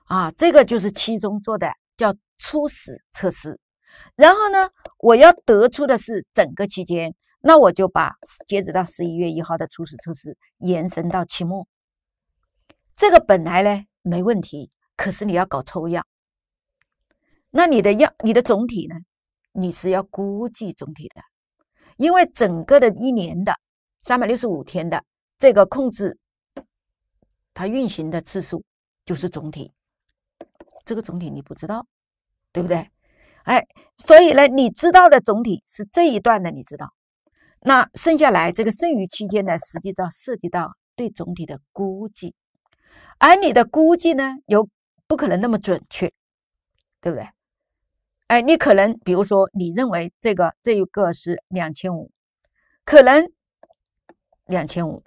啊，这个就是期中做的叫初始测试。然后呢，我要得出的是整个期间。那我就把截止到十一月一号的初始测试延伸到期末，这个本来呢没问题，可是你要搞抽样，那你的样、你的总体呢，你是要估计总体的，因为整个的一年的三百六十五天的这个控制，它运行的次数就是总体，这个总体你不知道，对不对？哎，所以呢，你知道的总体是这一段的，你知道。那剩下来这个剩余期间呢，实际上涉及到对总体的估计，而你的估计呢，又不可能那么准确，对不对？哎，你可能比如说，你认为这个这一个是两千五，可能两千五，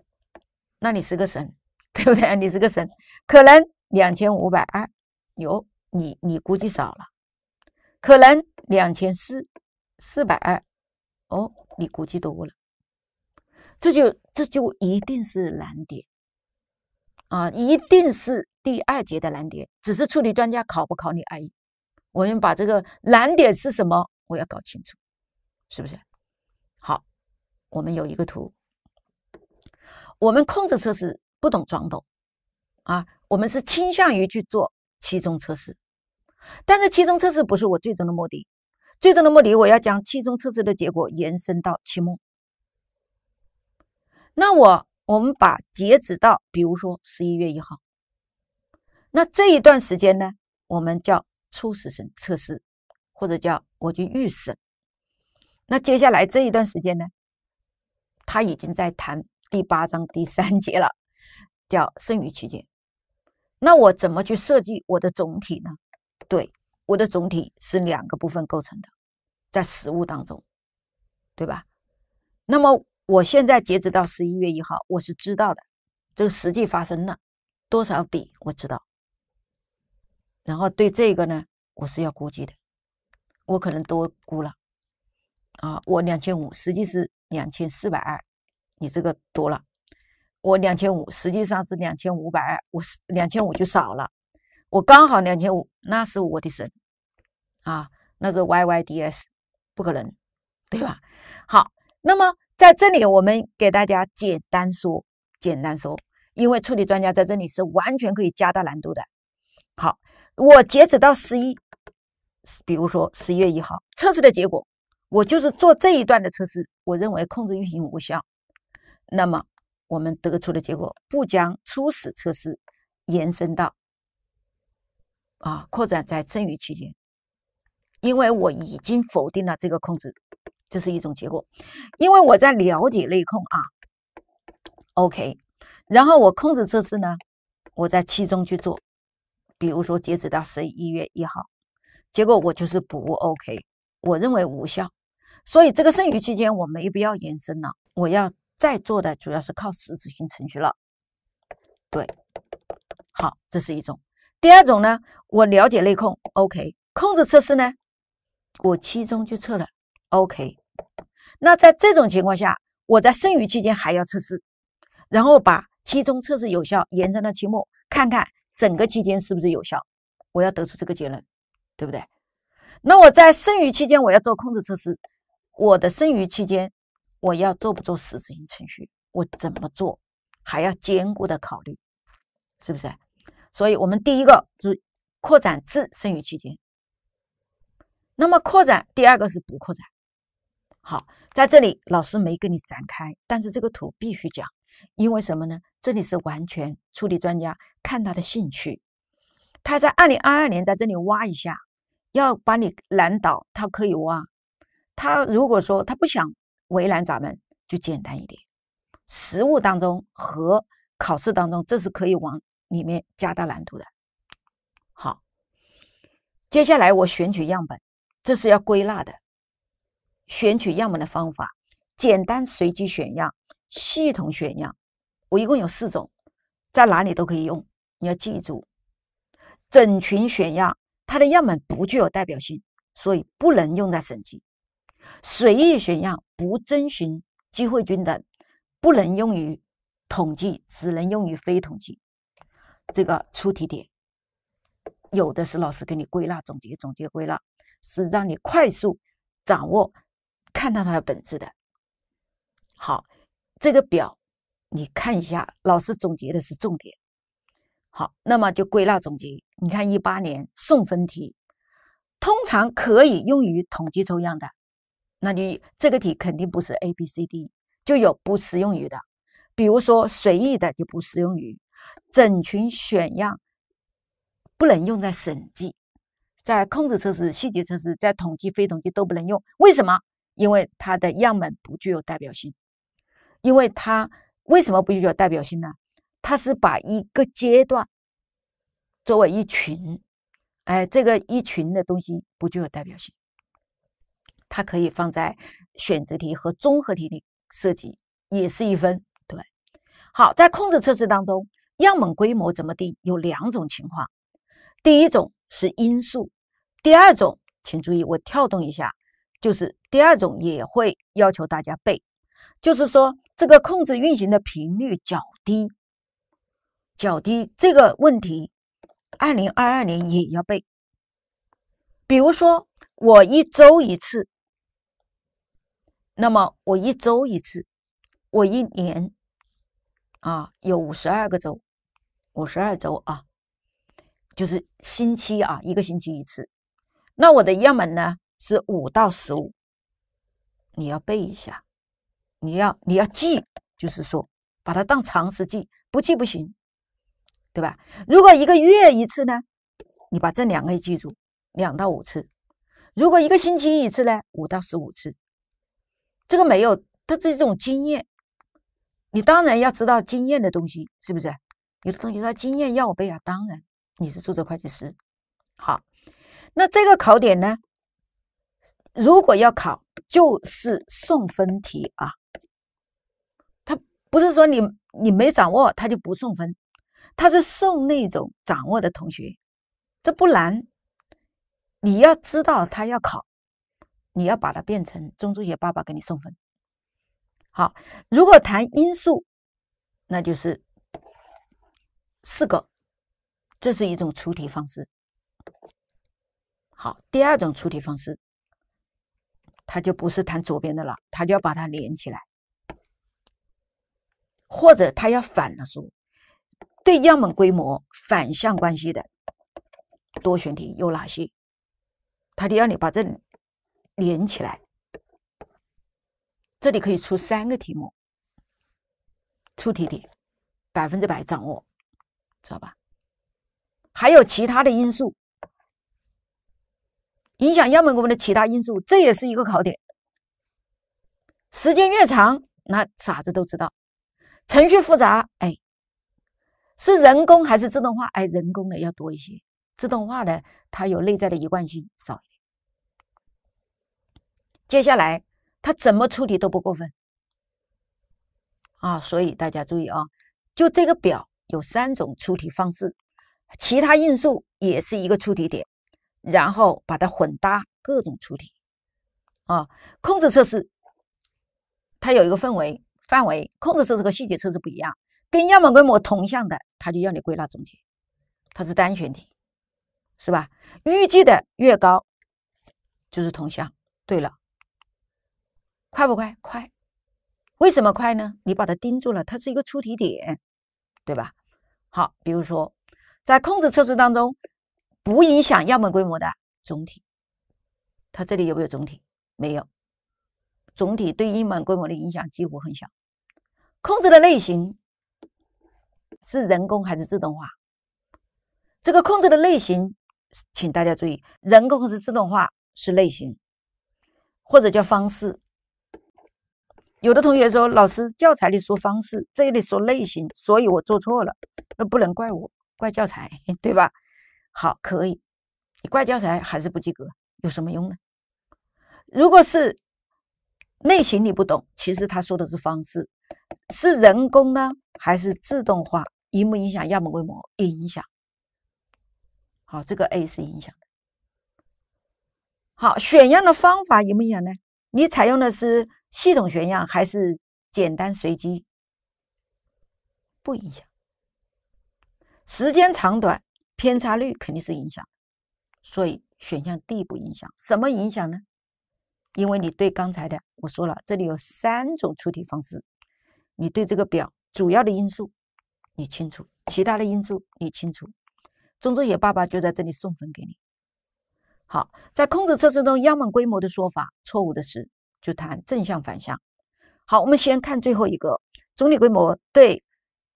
那你是个神，对不对？你是个神，可能两千五百二，有你你估计少了，可能两千四四百二，哦。你估计多了，这就这就一定是难点啊，一定是第二节的难点。只是处理专家考不考你而已。我们把这个难点是什么，我要搞清楚，是不是？好，我们有一个图。我们控制测试不懂装懂啊，我们是倾向于去做期中测试，但是期中测试不是我最终的目的。最终的目的，我要将期中测试的结果延伸到期末。那我我们把截止到，比如说十一月一号，那这一段时间呢，我们叫初始审测试，或者叫我就预审。那接下来这一段时间呢，他已经在谈第八章第三节了，叫剩余期间。那我怎么去设计我的总体呢？对。我的总体是两个部分构成的，在实物当中，对吧？那么我现在截止到十一月一号，我是知道的，这个实际发生了多少笔我知道。然后对这个呢，我是要估计的，我可能多估了啊！我两千五，实际是两千四百二，你这个多了。我两千五实际上是两千五百二，我两千五就少了。我刚好两千五，那是我的神。啊，那是 Y Y D S，不可能，对吧？好，那么在这里我们给大家简单说，简单说，因为处理专家在这里是完全可以加大难度的。好，我截止到十一，比如说十一月一号测试的结果，我就是做这一段的测试，我认为控制运行无效。那么我们得出的结果，不将初始测试延伸到啊，扩展在剩余期间。因为我已经否定了这个控制，这是一种结果。因为我在了解内控啊，OK，然后我控制测试呢，我在期中去做，比如说截止到十一月一号，结果我就是不 OK，我认为无效，所以这个剩余期间我没必要延伸了。我要再做的主要是靠实质性程序了，对，好，这是一种。第二种呢，我了解内控 OK，控制测试呢？我期中就测了，OK。那在这种情况下，我在剩余期间还要测试，然后把期中测试有效延长到期末，看看整个期间是不是有效，我要得出这个结论，对不对？那我在剩余期间我要做控制测试，我的剩余期间我要做不做实质性程序，我怎么做，还要兼顾的考虑，是不是？所以，我们第一个是扩展至剩余期间。那么扩展第二个是不扩展，好，在这里老师没跟你展开，但是这个图必须讲，因为什么呢？这里是完全处理专家看他的兴趣，他在二零二二年在这里挖一下，要把你难倒，他可以挖。他如果说他不想为难咱们，就简单一点。实物当中和考试当中，这是可以往里面加大难度的。好，接下来我选取样本。这是要归纳的，选取样本的方法：简单随机选样、系统选样。我一共有四种，在哪里都可以用。你要记住，整群选样，它的样本不具有代表性，所以不能用在审计。随意选样不遵循机会均等，不能用于统计，只能用于非统计。这个出题点，有的是老师给你归纳总结，总结归纳。是让你快速掌握、看到它的本质的。好，这个表你看一下，老师总结的是重点。好，那么就归纳总结。你看一八年送分题，通常可以用于统计抽样的，那你这个题肯定不是 A、B、C、D，就有不适用于的，比如说随意的就不适用于，整群选样不能用在审计。在控制测试、细节测试、在统计非统计都不能用，为什么？因为它的样本不具有代表性。因为它为什么不具有代表性呢？它是把一个阶段作为一群，哎，这个一群的东西不具有代表性。它可以放在选择题和综合题里设计，也是一分，对。好，在控制测试当中，样本规模怎么定？有两种情况，第一种是因素。第二种，请注意，我跳动一下，就是第二种也会要求大家背，就是说这个控制运行的频率较低，较低这个问题，二零二二年也要背。比如说我一周一次，那么我一周一次，我一年啊有五十二个周，五十二周啊，就是星期啊，一个星期一次。那我的样本呢是五到十五，你要背一下，你要你要记，就是说把它当常识记，不记不行，对吧？如果一个月一次呢，你把这两个也记住，两到五次；如果一个星期一次呢，五到十五次。这个没有，它是一种经验，你当然要知道经验的东西，是不是？有的同学说经验要我背啊，当然你是注册会计师，好。那这个考点呢？如果要考，就是送分题啊。他不是说你你没掌握，他就不送分，他是送那种掌握的同学，这不难。你要知道他要考，你要把它变成中中学爸爸给你送分。好，如果谈因素，那就是四个，这是一种出题方式。好，第二种出题方式，它就不是谈左边的了，它就要把它连起来，或者它要反了说，对样本规模反向关系的多选题有哪些？它就要你把这连起来，这里可以出三个题目，出题点百分之百掌握，知道吧？还有其他的因素。影响，样本我们的其他因素，这也是一个考点。时间越长，那傻子都知道。程序复杂，哎，是人工还是自动化？哎，人工的要多一些，自动化的它有内在的一贯性少。接下来他怎么出题都不过分，啊，所以大家注意啊，就这个表有三种出题方式，其他因素也是一个出题点。然后把它混搭，各种出题啊。控制测试，它有一个氛围范围。控制测试和细节测试不一样，跟样本规模同向的，它就要你归纳总结，它是单选题，是吧？预计的越高，就是同向。对了，快不快？快。为什么快呢？你把它盯住了，它是一个出题点，对吧？好，比如说在控制测试当中。不影响样本规模的总体，它这里有没有总体？没有，总体对样本规模的影响几乎很小。控制的类型是人工还是自动化？这个控制的类型，请大家注意，人工是自动化是类型，或者叫方式。有的同学说，老师教材里说方式，这里说类型，所以我做错了，那不能怪我，怪教材，对吧？好，可以。你怪教材还是不及格，有什么用呢？如果是类型你不懂，其实他说的是方式，是人工呢还是自动化？影不影响？样本规模有影响。好，这个 A 是影响的。好，选样的方法影不影响呢？你采用的是系统选样还是简单随机？不影响。时间长短。偏差率肯定是影响，所以选项 D 不影响。什么影响呢？因为你对刚才的我说了，这里有三种出题方式，你对这个表主要的因素你清楚，其他的因素你清楚。中中野爸爸就在这里送分给你。好，在控制测试中，样本规模的说法错误的是，就谈正向、反向。好，我们先看最后一个，总体规模对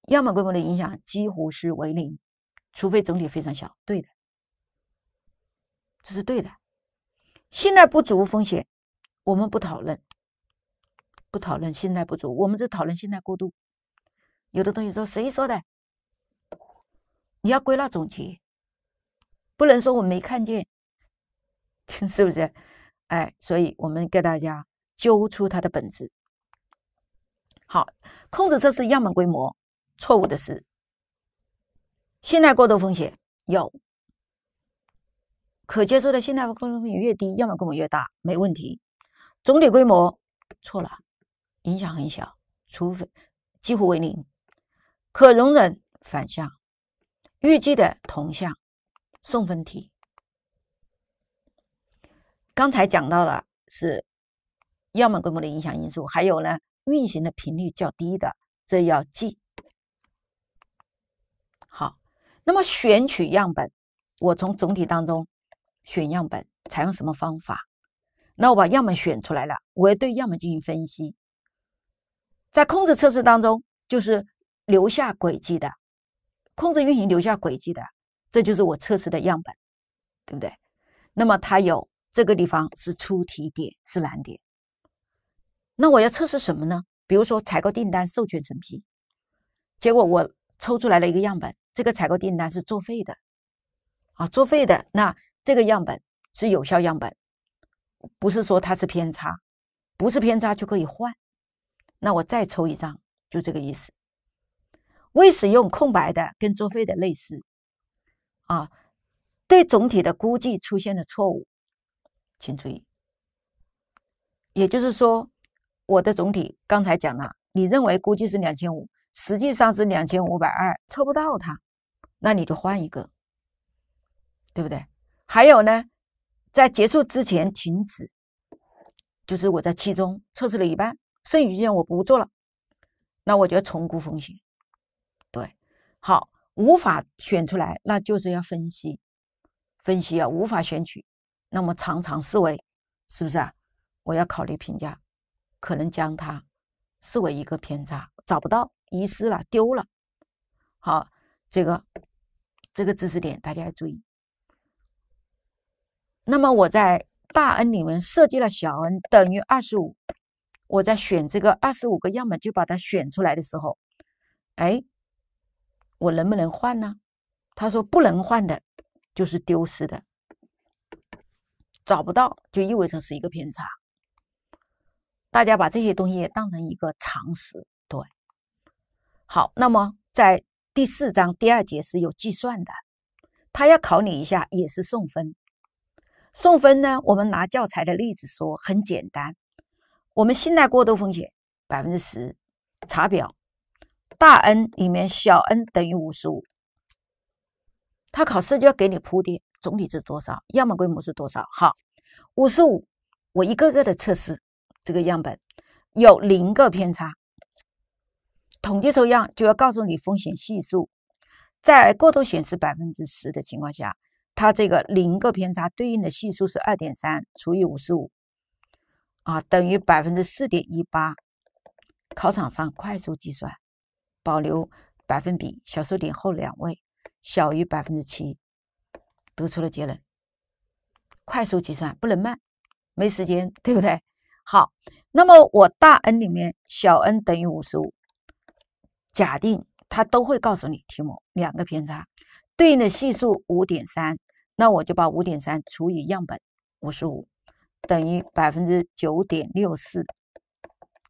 样本规模的影响几乎是为零。除非总体非常小，对的，这是对的。信贷不足风险，我们不讨论，不讨论信贷不足，我们只讨论信贷过度。有的东西说谁说的？你要归纳总结，不能说我没看见，是不是？哎，所以我们给大家揪出它的本质。好，控制测试样本规模错误的是。信贷过度风险有，可接受的信贷过度风险越低，要么规模越大，没问题。总体规模错了，影响很小，除非几乎为零。可容忍反向，预计的同向，送分题。刚才讲到了是要么规模的影响因素，还有呢，运行的频率较低的，这要记。那么选取样本，我从总体当中选样本，采用什么方法？那我把样本选出来了，我要对样本进行分析。在控制测试当中，就是留下轨迹的，控制运行留下轨迹的，这就是我测试的样本，对不对？那么它有这个地方是出题点，是难点。那我要测试什么呢？比如说采购订单授权审批，结果我抽出来了一个样本。这个采购订单是作废的，啊，作废的那这个样本是有效样本，不是说它是偏差，不是偏差就可以换。那我再抽一张，就这个意思。未使用空白的跟作废的类似，啊，对总体的估计出现了错误，请注意。也就是说，我的总体刚才讲了，你认为估计是两千五。实际上是两千五百二抽不到它，那你就换一个，对不对？还有呢，在结束之前停止，就是我在期中测试了一半，剩余时间我不做了，那我就重估风险，对，好，无法选出来，那就是要分析，分析啊，无法选取，那么常常视为是不是啊？我要考虑评价，可能将它视为一个偏差，找不到。遗失了，丢了。好，这个这个知识点大家要注意。那么我在大 N 里面设计了小 n 等于二十五，我在选这个二十五个样本就把它选出来的时候，哎，我能不能换呢？他说不能换的，就是丢失的，找不到就意味着是一个偏差。大家把这些东西当成一个常识。好，那么在第四章第二节是有计算的，他要考你一下，也是送分。送分呢，我们拿教材的例子说，很简单。我们信赖过度风险百分之十，查表，大 N 里面小 n 等于五十五。他考试就要给你铺垫，总体是多少，样本规模是多少。好，五十五，我一个个的测试这个样本，有零个偏差。统计抽样就要告诉你风险系数，在过度显示百分之十的情况下，它这个零个偏差对应的系数是二点三除以五十五，啊，等于百分之四点一八。考场上快速计算，保留百分比小数点后两位，小于百分之七，得出了结论。快速计算不能慢，没时间，对不对？好，那么我大 N 里面小 n 等于五十五。假定他都会告诉你题目两个偏差对应的系数五点三，那我就把五点三除以样本五十五，等于百分之九点六四，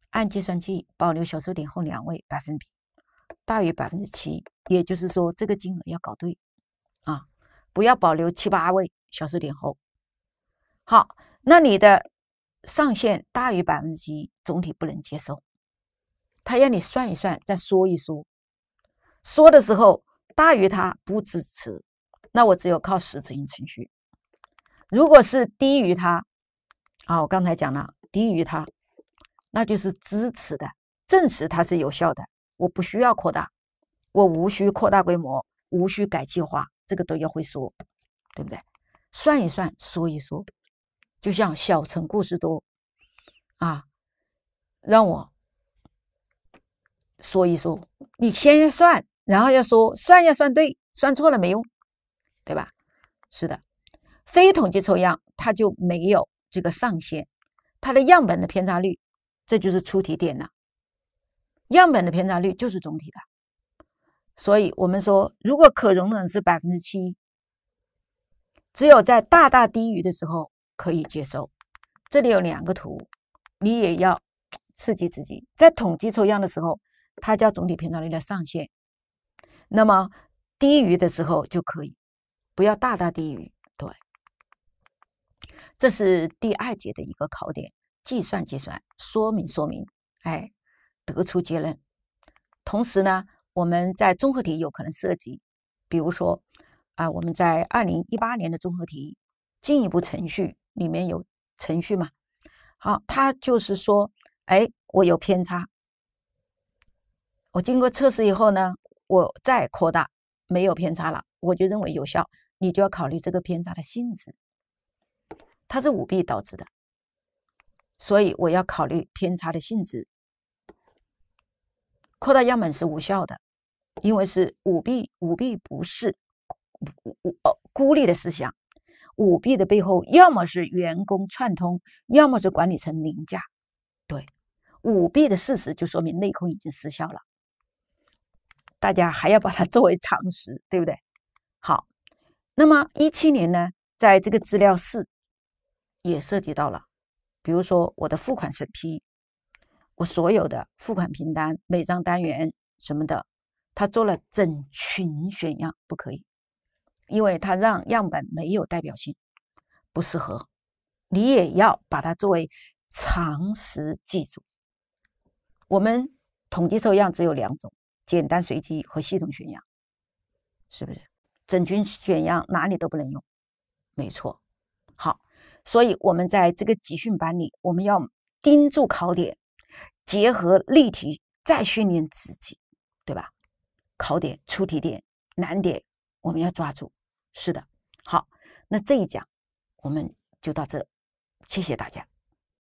按计算器保留小数点后两位百分比，大于百分之七，也就是说这个金额要搞对啊，不要保留七八位小数点后。好，那你的上限大于百分之七，总体不能接受。他要你算一算，再说一说。说的时候大于他不支持，那我只有靠实质性程序。如果是低于他，啊，我刚才讲了低于他，那就是支持的，证实它是有效的。我不需要扩大，我无需扩大规模，无需改计划，这个都要会说，对不对？算一算，说一说，就像小城故事多，啊，让我。说一说，你先算，然后要说算要算对，算错了没用，对吧？是的，非统计抽样它就没有这个上限，它的样本的偏差率，这就是出题点了。样本的偏差率就是总体的，所以我们说，如果可容忍是百分之七，只有在大大低于的时候可以接受。这里有两个图，你也要刺激自己，在统计抽样的时候。它叫总体偏差率的上限，那么低于的时候就可以，不要大大低于。对，这是第二节的一个考点，计算计算，说明说明，哎，得出结论。同时呢，我们在综合题有可能涉及，比如说啊，我们在二零一八年的综合题进一步程序里面有程序嘛？好，它就是说，哎，我有偏差。我经过测试以后呢，我再扩大，没有偏差了，我就认为有效。你就要考虑这个偏差的性质，它是舞弊导致的，所以我要考虑偏差的性质。扩大样本是无效的，因为是舞弊。舞弊不是孤孤立的思想，舞弊的背后要么是员工串通，要么是管理层凌驾。对，舞弊的事实就说明内控已经失效了。大家还要把它 作为常识，对不对？好，那么一七年呢，在这个资料四也涉及到了，比如说我的付款审批，我所有的付款凭单，每张单元什么的，他做了整群选样，不可以，因为他让样本没有代表性，不适合，你也要把它作为常识记住。我们统计抽样只有两种。简单随机和系统选样，是不是整群选样哪里都不能用？没错。好，所以我们在这个集训班里，我们要盯住考点，结合例题再训练自己，对吧？考点、出题点、难点，我们要抓住。是的。好，那这一讲我们就到这，谢谢大家。